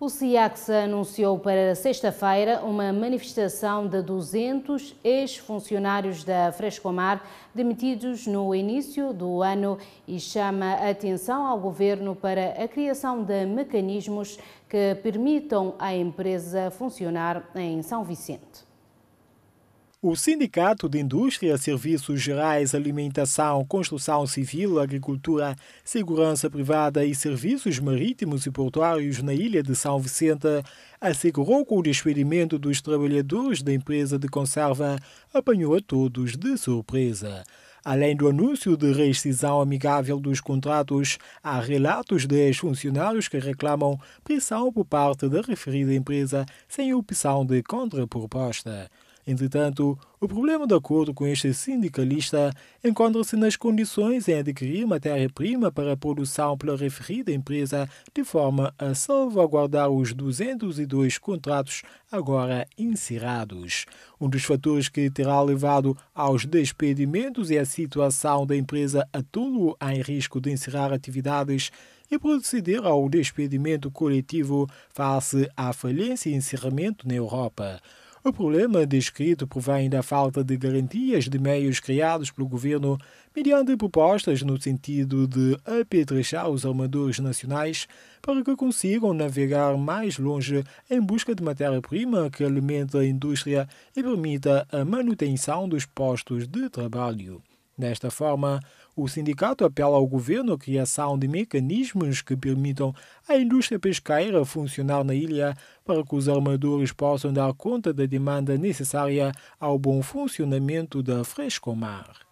O SIACS anunciou para sexta-feira uma manifestação de 200 ex-funcionários da Frescomar demitidos no início do ano e chama atenção ao governo para a criação de mecanismos que permitam à empresa funcionar em São Vicente. O Sindicato de Indústria, Serviços Gerais, Alimentação, Construção Civil, Agricultura, Segurança Privada e Serviços Marítimos e Portuários na Ilha de São Vicente assegurou que o despedimento dos trabalhadores da empresa de conserva apanhou a todos de surpresa. Além do anúncio de rescisão amigável dos contratos, há relatos de ex-funcionários que reclamam pressão por parte da referida empresa sem opção de contraproposta. Entretanto, o problema, de acordo com este sindicalista, encontra-se nas condições em adquirir matéria-prima para a produção pela referida empresa, de forma a salvaguardar os 202 contratos agora encerrados. Um dos fatores que terá levado aos despedimentos é a situação da empresa atual em risco de encerrar atividades e proceder ao despedimento coletivo face à falência e encerramento na Europa. O problema descrito provém da falta de garantias de meios criados pelo governo mediante propostas no sentido de apetrechar os armadores nacionais para que consigam navegar mais longe em busca de matéria-prima que alimenta a indústria e permita a manutenção dos postos de trabalho. Desta forma, o sindicato apela ao governo a criação de mecanismos que permitam à indústria pesqueira funcionar na ilha para que os armadores possam dar conta da demanda necessária ao bom funcionamento da fresco-mar.